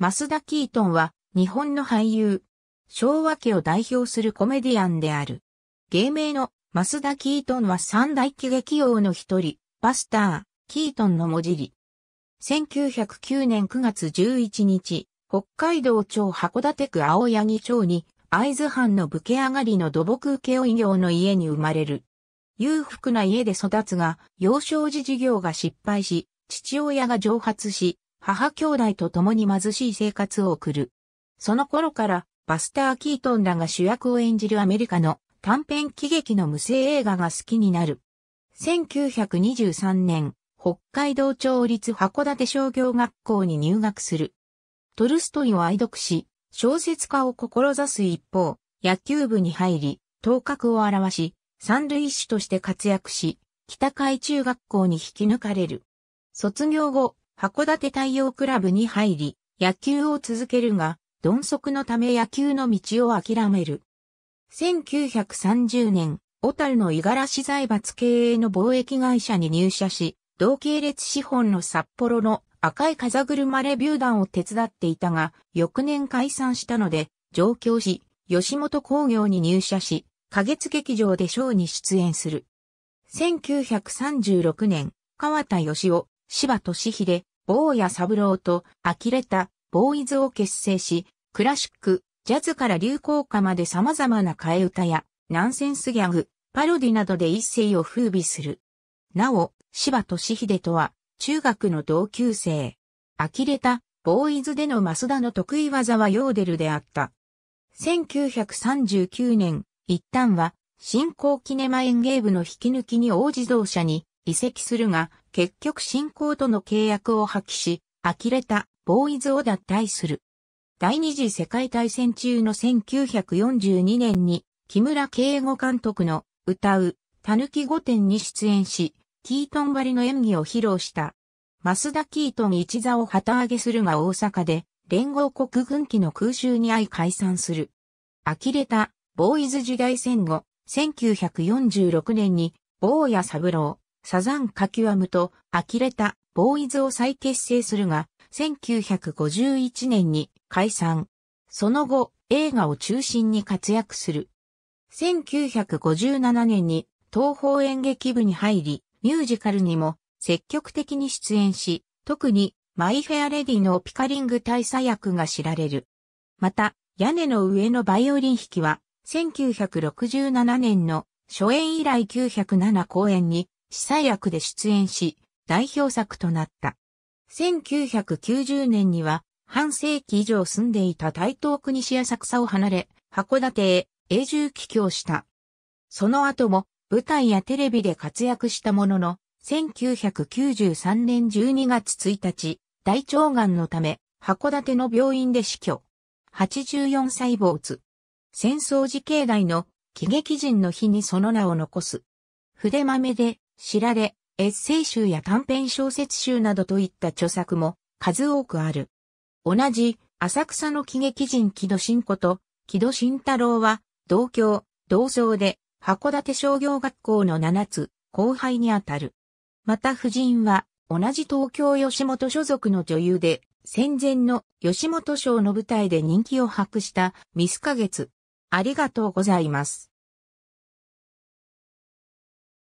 マスダ・キートンは日本の俳優、昭和家を代表するコメディアンである。芸名のマスダ・キートンは三大喜劇王の一人、バスター、キートンの文字り。1909年9月11日、北海道庁函館区青柳町に、会津藩の武家上がりの土木請負業の家に生まれる。裕福な家で育つが、幼少時事業が失敗し、父親が蒸発し、母兄弟と共に貧しい生活を送る。その頃からバスター・キートンらが主役を演じるアメリカの短編喜劇の無声映画が好きになる。1923年、北海道町立函館商業学校に入学する。トルストイを愛読し、小説家を志す一方、野球部に入り、頭角を表し、三塁手として活躍し、北海中学校に引き抜かれる。卒業後、函館太陽クラブに入り、野球を続けるが、鈍足のため野球の道を諦める。1930年、小樽の五十嵐財閥経営の貿易会社に入社し、同系列資本の札幌の赤い風車レビュー団を手伝っていたが、翌年解散したので、上京し、吉本工業に入社し、花月劇場でショーに出演する。1936年、川田義夫、柴俊秀、坊ブ三郎と、呆れた、ボーイズを結成し、クラシック、ジャズから流行歌まで様々な替え歌や、ナンセンスギャグ、パロディなどで一世を風靡する。なお、芝俊秀とは、中学の同級生。呆れた、ボーイズでの増田の得意技はヨーデルであった。1939年、一旦は、新興キネマ演芸部の引き抜きに大自動車に、移籍するが、結局進行との契約を破棄し、呆れたボーイズを脱退する。第二次世界大戦中の1942年に、木村敬吾監督の歌う、たぬき御殿に出演し、キートン割りの演技を披露した。増田キートン一座を旗揚げするが大阪で、連合国軍機の空襲に遭い解散する。呆れた、ボーイズ時代戦後、1946年に、坊谷三郎、サザンカキワムと呆れたボーイズを再結成するが、1951年に解散。その後、映画を中心に活躍する。1957年に東方演劇部に入り、ミュージカルにも積極的に出演し、特にマイ・フェア・レディのピカリング大佐役が知られる。また、屋根の上のバイオリン弾きは、1967年の初演以来907公演に司祭役で出演し、代表作となった。1990年には、半世紀以上住んでいた台東区西浅草を離れ、函館へ永住帰郷した。その後も、舞台やテレビで活躍したものの、1993年12月1日、大腸がんのため、函館の病院で死去。84歳没。戦争時境内の喜劇人の日にその名を残す。筆豆で知られ、エッセイ集や短編小説集などといった著作も数多くある。同じ浅草の喜劇人木戸慎子と木戸慎太郎は同郷、同窓で函館商業学校の7つ後輩にあたる。また夫人は同じ東京吉本所属の女優で戦前の吉本賞の舞台で人気を博したミス花月。ありがとうございます。